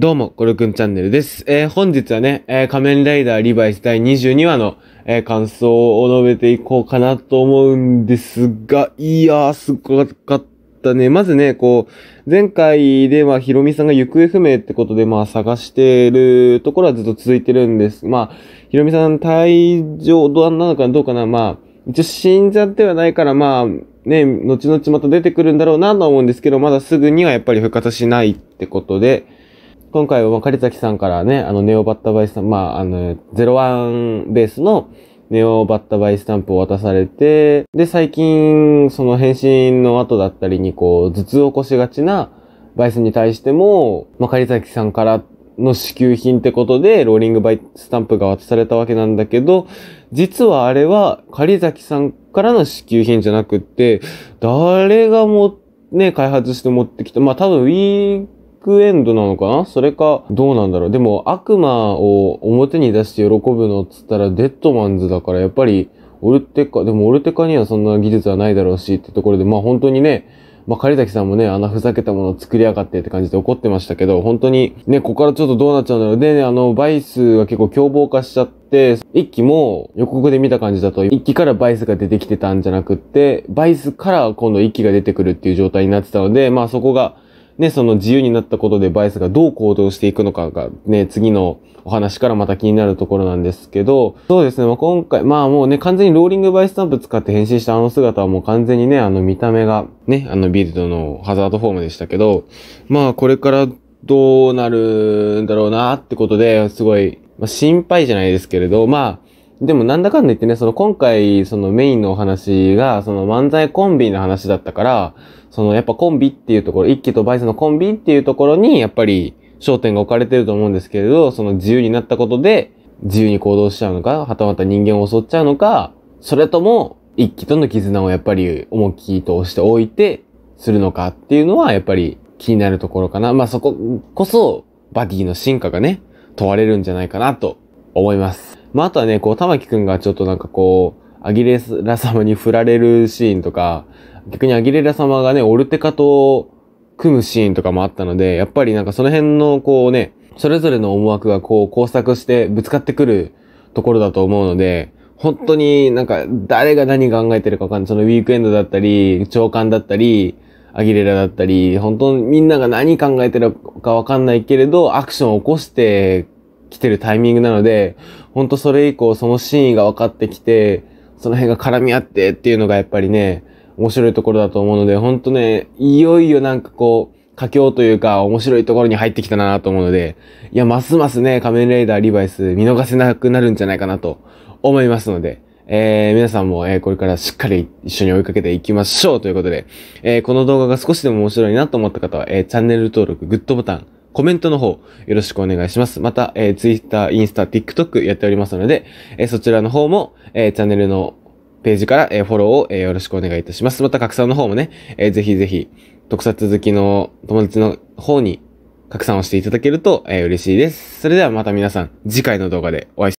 どうも、こルくんチャンネルです。えー、本日はね、えー、仮面ライダーリバイス第22話の、えー、感想を述べていこうかなと思うんですが、いやー、すごかったね。まずね、こう、前回ではヒロミさんが行方不明ってことで、まあ、探してるところはずっと続いてるんです。まあ、ヒロミさん退場、どうなのかどうかな、まあ、一応死んじゃってはないから、まあ、ね、後々また出てくるんだろうなとは思うんですけど、まだすぐにはやっぱり復活しないってことで、今回は狩崎さんからね、あの、ネオバッタバイスタンプ、まあ、あの、01ベースのネオバッタバイスタンプを渡されて、で、最近、その返信の後だったりに、こう、頭痛を起こしがちなバイスに対しても、まあ、狩崎さんからの支給品ってことで、ローリングバイスタンプが渡されたわけなんだけど、実はあれは、狩崎さんからの支給品じゃなくって、誰がも、ね、開発して持ってきた、まあ、多分 Wii クエンドなのかなそれか、どうなんだろう。でも、悪魔を表に出して喜ぶのっつったら、デッドマンズだから、やっぱり、オルテカ、でもオルテカにはそんな技術はないだろうし、ってところで、まあ本当にね、まあ、狩崎さんもね、あのふざけたものを作りやがってって感じで怒ってましたけど、本当にね、ここからちょっとどうなっちゃうんだろう。でね、あの、バイスが結構凶暴化しちゃって、一気も予告で見た感じだと、一気からバイスが出てきてたんじゃなくって、バイスから今度一気が出てくるっていう状態になってたので、まあそこが、ね、その自由になったことでバイスがどう行動していくのかがね、次のお話からまた気になるところなんですけど、そうですね、まあ、今回、まあもうね、完全にローリングバイスタンプ使って変身したあの姿はもう完全にね、あの見た目がね、あのビルドのハザードフォームでしたけど、まあこれからどうなるんだろうなってことで、すごい、まあ、心配じゃないですけれど、まあ、でもなんだかんだ言ってね、その今回、そのメインのお話が、その漫才コンビの話だったから、そのやっぱコンビっていうところ、一気とバイスのコンビっていうところに、やっぱり焦点が置かれてると思うんですけれど、その自由になったことで、自由に行動しちゃうのか、はたまた人間を襲っちゃうのか、それとも、一気との絆をやっぱり重きとしておいて、するのかっていうのは、やっぱり気になるところかな。まあそここそ、バディの進化がね、問われるんじゃないかなと思います。まあ、あとはね、こう、玉木くんがちょっとなんかこう、アギレラ様に振られるシーンとか、逆にアギレラ様がね、オルテカと組むシーンとかもあったので、やっぱりなんかその辺のこうね、それぞれの思惑がこう交錯してぶつかってくるところだと思うので、本当になんか誰が何考えてるかわかんない。そのウィークエンドだったり、長官だったり、アギレラだったり、本当みんなが何考えてるかわかんないけれど、アクションを起こして来てるタイミングなので、ほんとそれ以降その真意が分かってきて、その辺が絡み合ってっていうのがやっぱりね、面白いところだと思うので、ほんとね、いよいよなんかこう、佳境というか面白いところに入ってきたなと思うので、いや、ますますね、仮面ライダーリバイス見逃せなくなるんじゃないかなと思いますので、えー、皆さんも、えー、これからしっかり一緒に追いかけていきましょうということで、えー、この動画が少しでも面白いなと思った方は、えー、チャンネル登録、グッドボタン、コメントの方、よろしくお願いします。また、えー、Twitter、インスタ、TikTok やっておりますので、えー、そちらの方も、えー、チャンネルのページから、えー、フォローを、えー、よろしくお願いいたします。また、拡散の方もね、えー、ぜひぜひ、特撮好きの友達の方に拡散をしていただけると、えー、嬉しいです。それではまた皆さん、次回の動画でお会いしましょう。